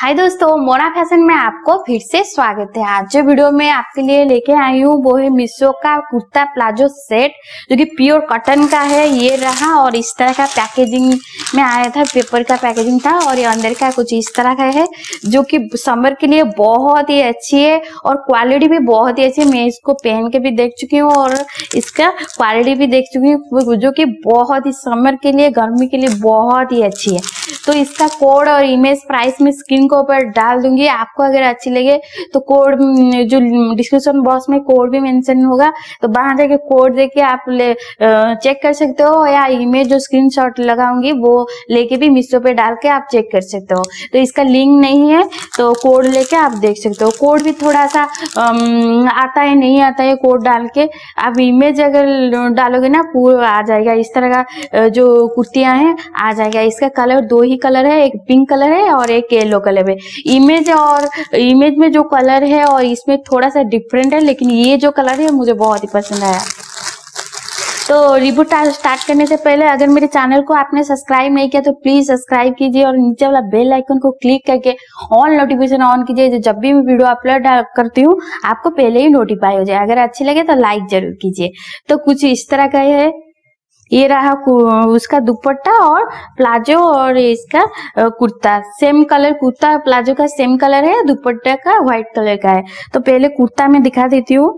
हाय दोस्तों मोना फैशन में आपको फिर से स्वागत है आज जो वीडियो में आपके लिए लेके आई हूँ वो है मिशो का कुर्ता प्लाजो सेट जो कि प्योर कॉटन का है ये रहा और इस तरह का पैकेजिंग में आया था पेपर का पैकेजिंग था और ये अंदर का कुछ इस तरह का है जो कि समर के लिए बहुत ही अच्छी है और क्वालिटी भी बहुत ही अच्छी है मैं इसको पहन के भी देख चुकी हूँ और इसका क्वालिटी भी देख चुकी हूँ जो कि बहुत ही समर के लिए गर्मी के लिए बहुत ही अच्छी है तो इसका कोड और इमेज प्राइस में स्क्रीन लिंक ऊपर डाल दूंगी आपको अगर अच्छी लगे तो कोड जो डिस्क्रिप्शन बॉक्स में कोड भी मेंशन होगा तो वहां जाके कोड देके आप ले, चेक कर सकते हो या इमेज जो स्क्रीन लगाऊंगी वो लेके भी मिसो पे डाल के आप चेक कर सकते हो तो इसका लिंक नहीं है तो कोड लेके आप देख सकते हो कोड भी थोड़ा सा आता है नहीं आता है कोड डाल के आप इमेज अगर डालोगे ना पूरा आ जाएगा इस तरह का जो कुर्तियां हैं आ जाएगा इसका कलर दो ही कलर है एक पिंक कलर है और एक येलो कलर वाले में इमेज और इमेज में जो कलर है और इसमें थोड़ा सा डिफरेंट है लेकिन ये जो कलर है मुझे बहुत ही पसंद आया तो रिव्यू स्टार्ट करने से पहले अगर मेरे चैनल को आपने सब्सक्राइब नहीं किया तो प्लीज सब्सक्राइब कीजिए और नीचे वाला बेल आइकन को क्लिक करके ऑल नोटिफिकेशन ऑन कीजिए जब भी मैं वीडियो अपलोड करती हूँ आपको पहले ही नोटिफाई हो जाए अगर अच्छी लगे तो लाइक जरूर कीजिए तो कुछ इस तरह का है ये रहा उसका दुपट्टा और प्लाजो और इसका kurta same colour kurta palazzo का सेम कलर है दुपट्टा का व्हाइट कलर का है तो पहले कुर्ता में दिखा देती हूँ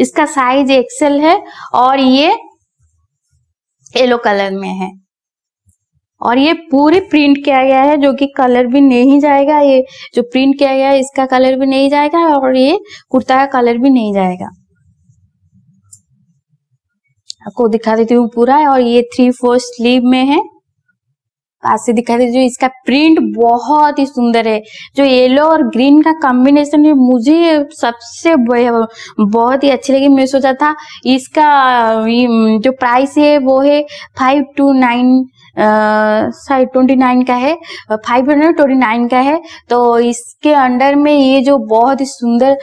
इसका साइज एक्सेल है और ये येलो कलर में है और ये पूरे प्रिंट किया गया है जो कि कलर भी नहीं जाएगा ये जो प्रिंट किया गया है इसका कलर भी नहीं जाएगा और ये कुर्ता का कलर भी नहीं जाएगा आपको दिखा देती हूँ पूरा और ये थ्री फोर स्लीव में है पास से दिखा दीजिए इसका प्रिंट बहुत ही सुंदर है जो येलो और ग्रीन का कॉम्बिनेशन है मुझे सबसे बहुत ही अच्छी लगी मैं सोचा था इसका जो प्राइस है वो है five two nine side twenty nine का है फाइव हंड्रेड ट्वेंटी नाइन का है तो इसके अंडर में ये जो बहुत ही सुंदर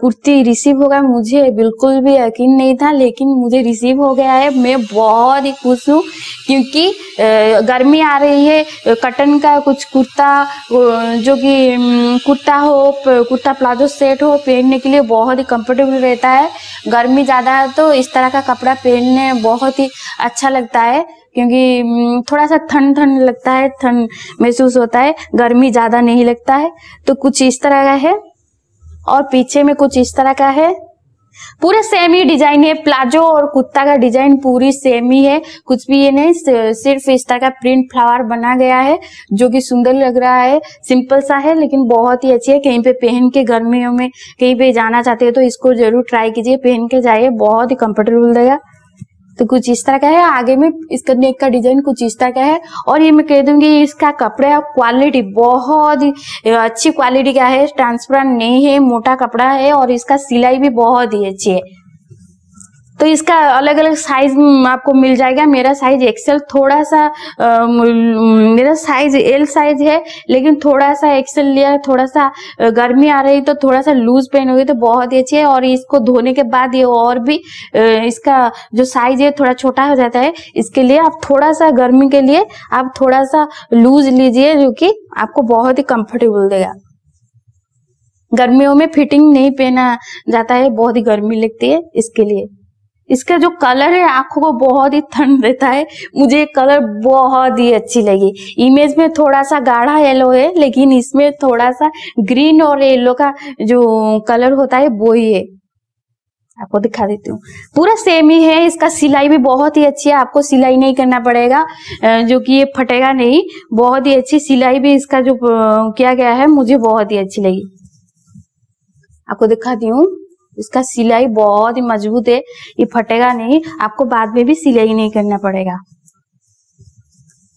कुर्ती रिसीव होगा मुझे बिल्कुल भी यकीन नहीं था लेकिन मुझे रिसीव हो गया है मैं बहुत ही खुश हूँ क्योंकि गर्मी आ रही है कटन का कुछ कुर्ता जो कि कुर्ता हो कुर्ता प्लाजो सेट हो पहनने के लिए बहुत ही कंफर्टेबल रहता है गर्मी ज़्यादा है तो इस तरह का कपड़ा पहनने बहुत ही अच्छा लगता है क्योंकि थोड़ा सा ठंड ठंड लगता है ठंड महसूस होता है गर्मी ज़्यादा नहीं लगता है तो कुछ इस तरह का है और पीछे में कुछ इस तरह का है पूरा सेम ही डिजाइन है प्लाजो और कुत्ता का डिजाइन पूरी सेम ही है कुछ भी ये नहीं सिर्फ इस तरह का प्रिंट फ्लावर बना गया है जो कि सुंदर लग रहा है सिंपल सा है लेकिन बहुत ही अच्छी है कहीं पे पहन के गर्मियों में कहीं पे जाना चाहते हैं तो इसको जरूर ट्राई कीजिए पहन के जाइए बहुत ही कंफर्टेबल रहेगा तो कुछ इस तरह का है आगे में इसका नेक का डिजाइन कुछ इस तरह का है और ये मैं कह दूंगी इसका कपड़ा और क्वालिटी बहुत अच्छी क्वालिटी का है ट्रांसपेरेंट नहीं है मोटा कपड़ा है और इसका सिलाई भी बहुत ही अच्छी है तो इसका अलग अलग साइज आपको मिल जाएगा मेरा साइज एक्सेल थोड़ा सा आ, मेरा साइज एल साइज है लेकिन थोड़ा सा एक्सेल लिया थोड़ा सा गर्मी आ रही तो थोड़ा सा लूज पेन हो गई तो बहुत ही अच्छी है और इसको धोने के बाद ये और भी इसका जो साइज है थोड़ा छोटा हो जाता है इसके लिए आप थोड़ा सा गर्मी के लिए आप थोड़ा सा लूज लीजिए जो कि आपको बहुत ही कंफर्टेबल देगा गर्मियों में फिटिंग नहीं पहना जाता है बहुत ही गर्मी लगती है इसके लिए इसका जो कलर है आंखों को बहुत ही ठंड देता है मुझे कलर बहुत ही अच्छी लगी इमेज में थोड़ा सा गाढ़ा येलो है लेकिन इसमें थोड़ा सा ग्रीन और येलो का जो कलर होता है वो ही है आपको दिखा देती हूँ पूरा सेम ही है इसका सिलाई भी बहुत ही अच्छी है आपको सिलाई नहीं करना पड़ेगा जो कि ये फटेगा नहीं बहुत ही अच्छी सिलाई भी इसका जो किया गया है मुझे बहुत ही अच्छी लगी आपको दिखाती हूँ इसका सिलाई बहुत ही मजबूत है ये फटेगा नहीं आपको बाद में भी सिलाई नहीं करना पड़ेगा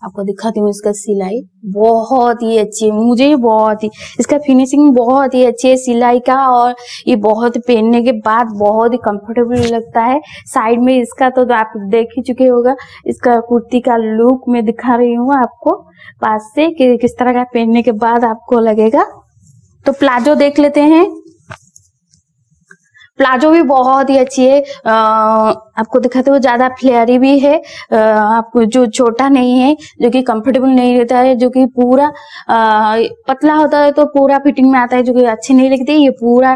आपको दिखाती हूँ इसका सिलाई बहुत ही अच्छी है मुझे बहुत ही इसका फिनिशिंग बहुत ही अच्छी है सिलाई का और ये बहुत पहनने के बाद बहुत ही कंफर्टेबल लगता है साइड में इसका तो, तो आप देख ही चुके होगा इसका कुर्ती का लुक मैं दिखा रही हूँ आपको पास से कि किस तरह का पहनने के बाद आपको लगेगा तो प्लाजो देख लेते हैं प्लाजो भी बहुत ही अच्छी है आपको दिखाते हुए ज्यादा फ्लेयरी भी है आपको जो छोटा नहीं है जो कि कंफर्टेबल नहीं रहता है जो कि पूरा पतला होता है तो पूरा फिटिंग में आता है जो कि अच्छी नहीं लगती ये पूरा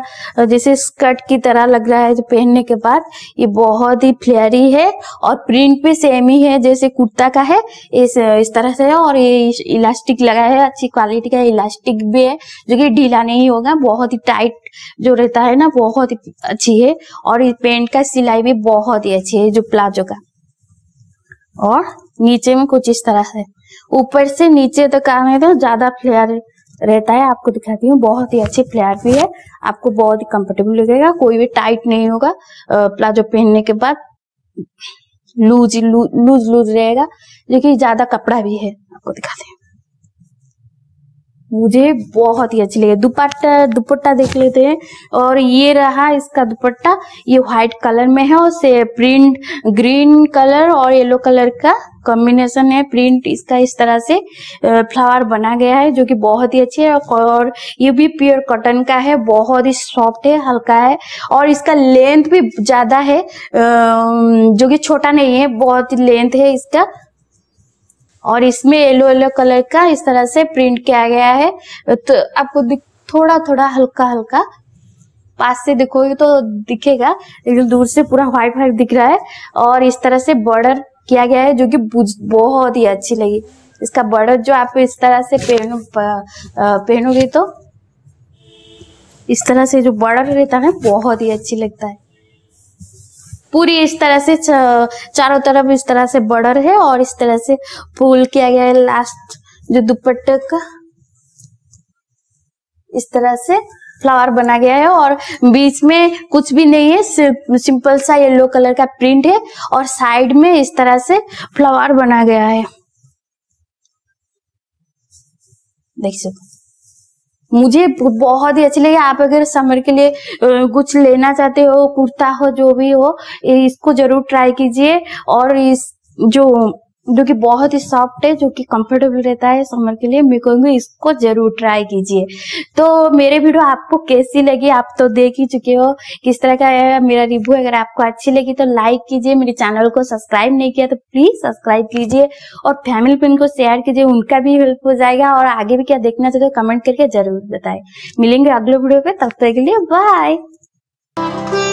जैसे स्कर्ट की तरह लग रहा है जो पहनने के बाद ये बहुत ही फ्लेयरी है और प्रिंट भी सेम ही है जैसे कुर्ता का है इस इस तरह से है और ये इलास्टिक लगा है अच्छी क्वालिटी का इलास्टिक भी है जो कि ढीला नहीं होगा बहुत ही टाइट जो रहता है ना बहुत ही अच्छी है और इस पेंट का सिलाई भी बहुत ही अच्छी है जो प्लाजो का और नीचे में कुछ इस तरह से ऊपर से नीचे तो काम है तो ज्यादा फ्लेयर रहता है आपको दिखाती हूँ बहुत ही अच्छी फ्लेयर भी है आपको बहुत ही कंफर्टेबल लगेगा कोई भी टाइट नहीं होगा प्लाजो पहनने के बाद लूज लूज लूज रहेगा लेकिन ज्यादा कपड़ा भी है आपको दिखाते हैं मुझे बहुत ही अच्छी लगी दुपट्टा दुपट्टा देख लेते हैं और ये रहा इसका दुपट्टा ये व्हाइट कलर में है और से प्रिंट ग्रीन कलर और येलो कलर का कॉम्बिनेशन है प्रिंट इसका इस तरह से फ्लावर बना गया है जो कि बहुत ही अच्छी है और ये भी प्योर कॉटन का है बहुत ही सॉफ्ट है हल्का है और इसका लेंथ भी ज्यादा है जो कि छोटा नहीं है बहुत लेंथ है इसका और इसमें येलो येलो कलर का इस तरह से प्रिंट किया गया है तो आपको थोड़ा थोड़ा हल्का हल्का पास से देखोगे तो दिखेगा लेकिन दूर से पूरा व्हाइट व्हाइट दिख रहा है और इस तरह से बॉर्डर किया गया है जो कि बहुत ही अच्छी लगी इसका बॉर्डर जो आप इस तरह से पहनो पहनोगे तो इस तरह से जो बॉर्डर रहता है बहुत ही अच्छी लगता है पूरी इस तरह से चारों तरफ इस तरह से बॉर्डर है और इस तरह से फूल किया गया है लास्ट जो दुपट्टे का इस तरह से फ्लावर बना गया है और बीच में कुछ भी नहीं है सिर्फ सिंपल सा येलो कलर का प्रिंट है और साइड में इस तरह से फ्लावर बना गया है देख सकते मुझे बहुत ही अच्छी लगी आप अगर समर के लिए कुछ लेना चाहते हो कुर्ता हो जो भी हो इसको जरूर ट्राई कीजिए और इस जो जो कि बहुत ही सॉफ्ट है जो कि कंफर्टेबल रहता है समर के लिए मैं कहूंगी इसको जरूर ट्राई कीजिए तो मेरे वीडियो आपको कैसी लगी आप तो देख ही चुके हो किस तरह का है मेरा रिव्यू अगर आपको अच्छी लगी तो लाइक कीजिए मेरे चैनल को सब्सक्राइब नहीं किया तो प्लीज सब्सक्राइब कीजिए और फैमिली फ्रेंड को शेयर कीजिए उनका भी हेल्प हो जाएगा और आगे भी क्या देखना चाहते हो कमेंट करके जरूर बताए मिलेंगे अगले वीडियो पे तब तक के लिए बाय